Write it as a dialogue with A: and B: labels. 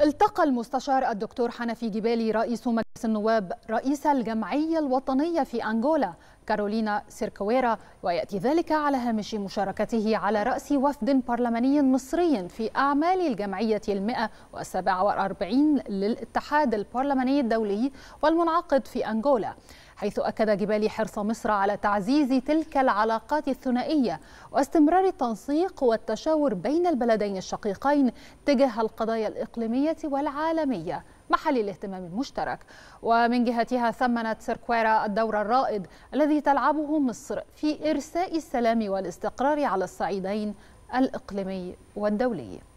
A: التقى المستشار الدكتور حنفي جبالي رئيس مجلس النواب رئيس الجمعية الوطنية في أنغولا كارولينا سيركويرا ويأتي ذلك على هامش مشاركته على رأس وفد برلماني مصري في أعمال الجمعية المئة وسبعة وأربعين للاتحاد البرلماني الدولي والمنعقد في أنغولا حيث أكد جبالي حرص مصر على تعزيز تلك العلاقات الثنائية واستمرار التنسيق والتشاور بين البلدين الشقيقين تجاه القضايا الإقليمية والعالمية محل الاهتمام المشترك ومن جهتها ثمنت سيركويرا الدور الرائد الذي تلعبه مصر في إرساء السلام والاستقرار على الصعيدين الإقليمي والدولي